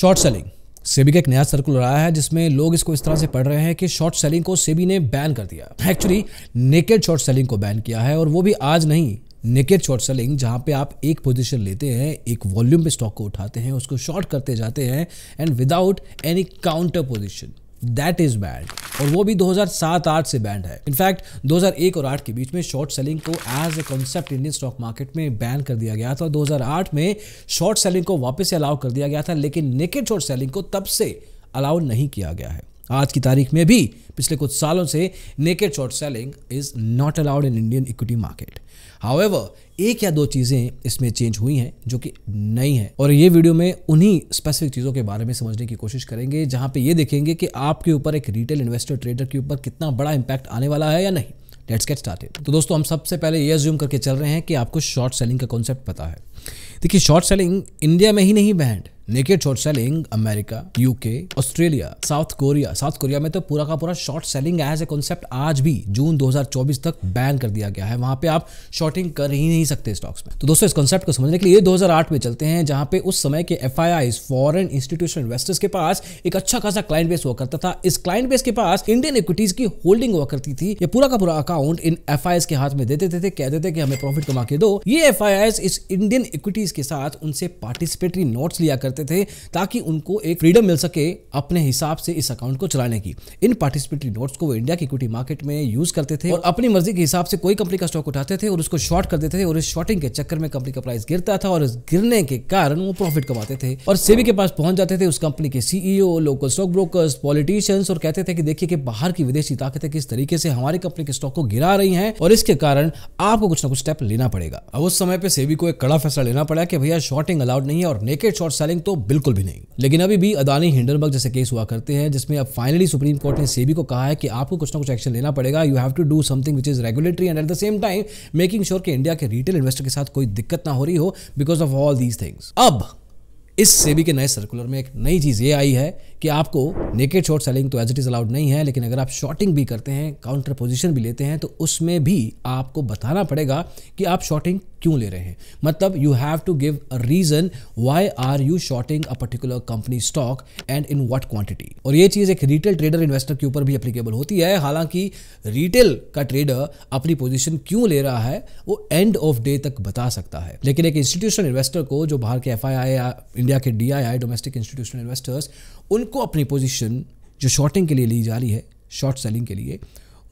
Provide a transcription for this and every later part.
short selling SEBI का एक नया सर्कुलर आया है जिसमें लोग इसको इस तरह से पढ़ रहे हैं कि शॉर्ट सेलिंग को सेबी ने बैन कर दिया एक्चुअली नेकेड शॉर्ट सेलिंग को बैन किया है और वो भी आज नहीं नेकेड शॉर्ट सेलिंग जहां पे आप एक पोजीशन लेते हैं एक वॉल्यूम पे स्टॉक को उठाते हैं उसको शॉर्ट करते जाते हैं and without any counter position that is banned और वो भी 2007-8 से बैंड है इनफैक्ट 2001 और 8 के बीच में शॉर्ट सेलिंग को as a concept Indian stock market में बैन कर दिया गया था और 2008 में शॉर्ट सेलिंग को वापस से अलाउ कर दिया गया था लेकिन नेकेड शॉर्ट सेलिंग को तब से अलाउ नहीं किया गया है आज की तारीख में भी पिछले कुछ सालों से naked short selling is not allowed in Indian equity market however एक या दो चीज़ें इसमें चेंज हुई हैं जो कि नई हैं और ये वीडियो में उन्हीं स्पेसिफिक चीज़ों के बारे में समझने की कोशिश करेंगे जहां पे ये देखेंगे कि आपके ऊपर एक रिटेल इन्वेस्टर ट्रेडर के ऊपर कितना बड़ा इम्पैक्ट आने वाला है या नहीं लेट्स गेट स्टार्टेड तो दोस्तों हम सबसे पहले ये ज्यूम करके चल रहे हैं कि आपको शॉर्ट सेलिंग का कॉन्सेप्ट पता है देखिए शॉर्ट सेलिंग इंडिया में ही नहीं banned naked short selling America UK Australia South Korea South Korea में तो पूरा का पूरा short selling as a concept आज भी जून 2024 तक बैन कर दिया गया है वहां पे आप शॉर्टिंग कर ही नहीं सकते स्टॉक्स में तो दोस्तों इस कॉन्सेप्ट को समझने के लिए 2008 में चलते हैं जहां पे उस समय के F I foreign institution investors के पास एक अच्छा खासा क्लाइंट बेस हुआ करता था इस क्लाइंट बेस के पास इंडियन इक्विटीज की होल्डिंग हुआ करती थी ये पूरा का पूरा अकाउंट इन एफ के हाथ में देते थे, थे कह देते कि हमें प्रॉफिट कमा के दो ये एफ इस इंडियन इक्विटीज के साथ उनसे पार्टिसिपेटरी नोट्स लिया करते करते थे ताकि उनको एक फ्रीडम मिल सके अपने हिसाब से इस अकाउंट को चलाने की इन पार्टिसिपेटरी नोट्स को वो इंडिया की इक्विटी मार्केट में यूज करते थे और अपनी मर्जी के हिसाब से कोई कंपनी का स्टॉक उठाते थे और उसको शॉर्ट कर देते थे और इस शॉर्टिंग के चक्कर में कंपनी का प्राइस गिरता था और गिरने के कारण वो प्रॉफिट कमाते थे और सेबी के पास पहुंच जाते थे उस कंपनी के CEO local stock brokers politicians और कहते थे कि देखिए कि बाहर की विदेशी ताकतें किस तरीके से हमारी कंपनी के स्टॉक को गिरा रही हैं और इसके कारण आपको कुछ ना कुछ स्टेप लेना पड़ेगा अब उस समय पे सेबी को एक कड़ा फैसला लेना पड़ा कि भैया शॉर्टिंग अलाउड नहीं है और नेकेड शॉर्ट सेलिंग तो बिल्कुल भी नहीं लेकिन अभी भी अदानी हिंडनबर्ग जैसे केस हुआ करते हैं जिसमें अब फाइनली सुप्रीम कोर्ट ने सेबी को कहा है कि आपको कुछ ना कुछ एक्शन लेना पड़ेगा you have to do something which is regulatory and at the same time making sure कि इंडिया के रिटेल इन्वेस्टर के साथ कोई दिक्कत ना हो रही हो because of all these things अब इस सेबी के नए सर्कुलर में एक नई चीज़ ये आई है कि आपको नेकेड शॉर्ट सेलिंग तो एज इट इज़ अलाउड नहीं है लेकिन अगर आप शॉर्टिंग भी करते हैं काउंटर पोजीशन भी लेते हैं तो उसमें भी आपको बताना पड़ेगा कि आप शॉर्टिंग क्यों ले रहे हैं मतलब you have to give a reason why are you shorting a particular company stock and in what quantity और ये चीज एक रिटेल ट्रेडर इन्वेस्टर के ऊपर भी अप्लीकेबल होती है हालांकि रिटेल का ट्रेडर अपनी पोजिशन क्यों ले रहा है वो एंड ऑफ डे तक बता सकता है लेकिन एक इंस्टीट्यूशनल इन्वेस्टर को जो बाहर के एफ या इंडिया के डी डोमेस्टिक इंस्टीट्यूशनल इन्वेस्टर्स उनको अपनी पोजिशन जो शॉर्टिंग के लिए ली जा रही है शॉर्ट सेलिंग के लिए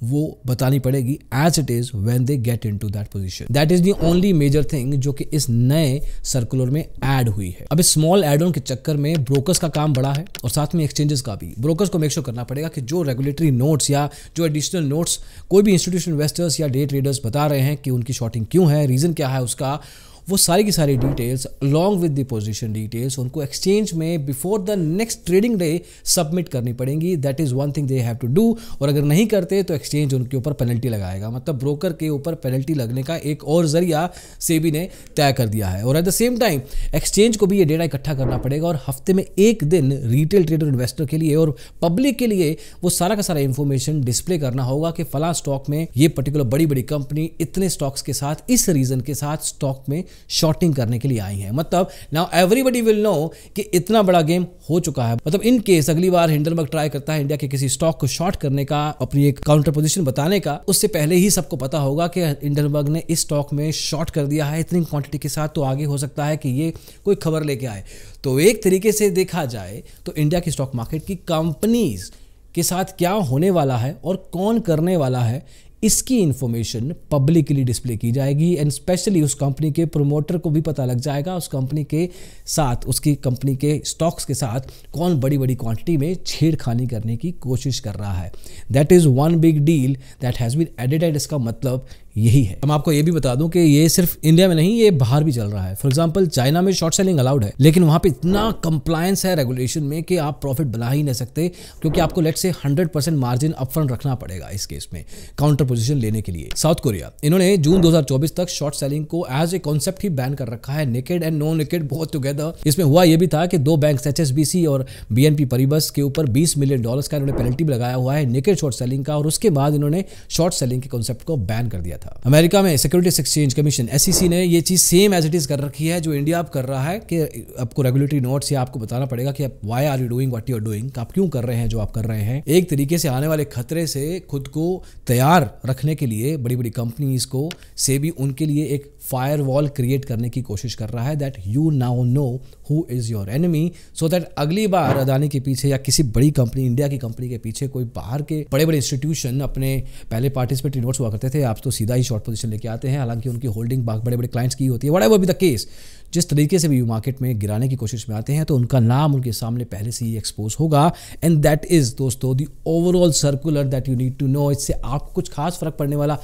वो बतानी पड़ेगी as it is when they get into that position that is the only major thing जो कि इस नए सर्कुलर में एड हुई है अब इस स्मॉल एड ऑन के चक्कर में ब्रोकर्स का काम बड़ा है और साथ में एक्सचेंजेस का भी ब्रोकर्स को sure करना पड़ेगा कि जो रेगुलेटरी नोट्स या जो एडिशनल नोट्स कोई भी इंस्टीट्यूशन इन्वेस्टर्स या डे ट्रेडर्स बता रहे हैं कि उनकी शॉर्टिंग क्यों है रीजन क्या है उसका वो सारी की सारी details along with the position details उनको एक्सचेंज में before the next trading day submit करनी पड़ेंगी that is one thing they have to do और अगर नहीं करते तो एक्सचेंज उनके ऊपर पेनल्टी लगाएगा मतलब ब्रोकर के ऊपर पेनल्टी लगने का एक और जरिया सेबी ने तय कर दिया है और at the same time exchange को भी ये डेटा इकट्ठा करना पड़ेगा और हफ्ते में एक दिन रिटेल ट्रेडर इन्वेस्टर के लिए और पब्लिक के लिए वो सारा का सारा इन्फॉर्मेशन डिस्प्ले करना होगा कि फला स्टॉक में ये पर्टिकुलर बड़ी बड़ी कंपनी इतने स्टॉक्स के साथ इस रीजन के साथ स्टॉक में शॉर्टिंग करने के लिए आई हैं मतलब नाउ एवरीबडी विल नो कि इतना बड़ा गेम हो चुका है मतलब इन केस अगली बार हिंडनबर्ग ट्राई करता है इंडिया के किसी स्टॉक को शॉर्ट करने का अपनी एक काउंटर पोजिशन बताने का उससे पहले ही सबको पता होगा कि हिंडनबर्ग ने इस स्टॉक में शॉर्ट कर दिया है इतनी क्वांटिटी के साथ तो आगे हो सकता है कि ये कोई खबर लेके आए तो एक तरीके से देखा जाए तो इंडिया की स्टॉक मार्केट की कंपनीज के साथ क्या होने वाला है और कौन करने वाला है इसकी इन्फॉर्मेशन पब्लिकली डिस्प्ले की जाएगी एंड स्पेशली उस कंपनी के प्रोमोटर को भी पता लग जाएगा उस कंपनी के साथ उसकी कंपनी के स्टॉक्स के साथ कौन बड़ी बड़ी क्वांटिटी में छेड़खानी करने की कोशिश कर रहा है that is one big deal that has been edited इसका मतलब यही है हम आपको ये भी बता दूं कि ये सिर्फ इंडिया में नहीं ये बाहर भी चल रहा है फॉर एग्जाम्पल चाइना में शॉर्ट सेलिंग अलाउड है लेकिन वहां पर इतना कंप्लायंस है रेगुलेशन में कि आप प्रॉफिट बना ही नहीं सकते क्योंकि आपको लेट से हंड्रेड परसेंट मार्जिन अपफ्रंट रखना पड़ेगा इस केस में काउंटर पोजिशन लेने के लिए साउथ कोरिया इन्होंने जून दो तक शॉर्ट सेलिंग को एज ए कॉन्सेप्ट ही बैन कर रखा है नेकेड एंड नॉन नेकेड बहुत टुगेदर इसमें हुआ यह भी था कि दो बैंक एच और बीएनपी परिबस के ऊपर बीस मिलियन डॉलर का इन्होंने पेनल्टी लगाया हुआ है नेकेड शॉर्ट सेलिंग का और उसके बाद इन्होंने शॉर्ट सेलिंग के कॉन्सेप्ट को बैन कर दिया था था अमेरिका में सिक्योरिटीज एक्सचेंज कमीशन एस ने ये चीज़ सेम एज इट इज़ कर रखी है जो इंडिया आप कर रहा है कि आपको रेगुलेटरी नोट्स या आपको बताना पड़ेगा कि आप why are you doing what you're doing आप क्यों कर रहे हैं जो आप कर रहे हैं एक तरीके से आने वाले खतरे से खुद को तैयार रखने के लिए बड़ी बड़ी कंपनीज को से भी उनके लिए एक फायर वॉल क्रिएट करने की कोशिश कर रहा है that you now know who is your enemy so that अगली बार अदानी के पीछे या किसी बड़ी कंपनी इंडिया की कंपनी के पीछे कोई बाहर के बड़े बड़े इंस्टीट्यूशन अपने पहले पार्टिसिपेट इन्वर्स हुआ करते थे आप तो सीधा ही शॉर्ट पोजिशन लेके आते हैं हालांकि उनकी होल्डिंग बड़े बड़े क्लाइंट्स की होती है whatever be the case जिस तरीके से भी यू मार्केट में गिराने की कोशिश में आते हैं तो उनका नाम उनके सामने पहले से ही एक्सपोज होगा एंड दैट इज़ दोस्तों the overall circular that you need to know इससे आपको कुछ खास फर्क पड़ने वाला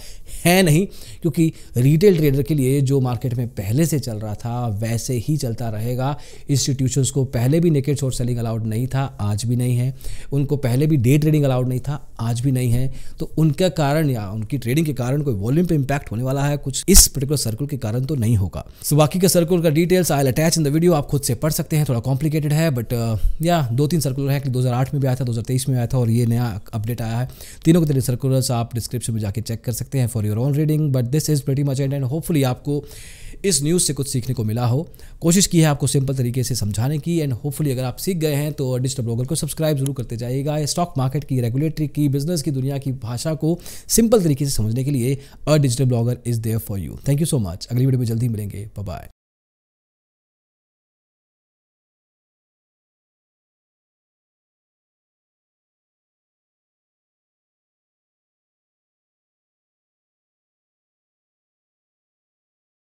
है नहीं क्योंकि रिटेल ट्रेडर के लिए जो मार्केट में पहले से चल रहा था वैसे ही चलता रहेगा इंस्टीट्यूशंस को पहले भी नेकेट शॉर्ट सेलिंग अलाउड नहीं था आज भी नहीं है उनको पहले भी डे ट्रेडिंग अलाउड नहीं था आज भी नहीं है तो उनका कारण या उनकी ट्रेडिंग के कारण कोई वॉल्यूम पे इंपैक्ट होने वाला है कुछ इस पर्टिकुलर सर्कल के कारण तो नहीं होगा सो बाकी के सर्कल का details I attach in the video आप खुद से पढ़ सकते हैं थोड़ा कॉम्प्लिकेटेड है बट या uh, दो तीन सर्कुलर है कि 2008 में भी आया था 2023 में आया था और ये नया अपडेट आया है तीनों के तीन सर्कुलर्स आप डिस्क्रिप्शन में जाके चेक कर सकते हैं for your own reading but this is weighty much and and hopefully आपको इस न्यूज़ से कुछ सीखने को मिला हो कोशिश की है आपको सिंपल तरीके से समझाने की एंड होपफुली अगर आप सीख गए हैं तो डिजिटल ब्लॉगर को सब्सक्राइब जरूर करते जाइएगा स्टॉक मार्केट की रेगुलेटरी की बिजनेस की दुनिया की भाषा को सिंपल तरीके से समझने के लिए a digital blogger is there for you thank you so much अगली वीडियो में जल्दी मिलेंगे बाय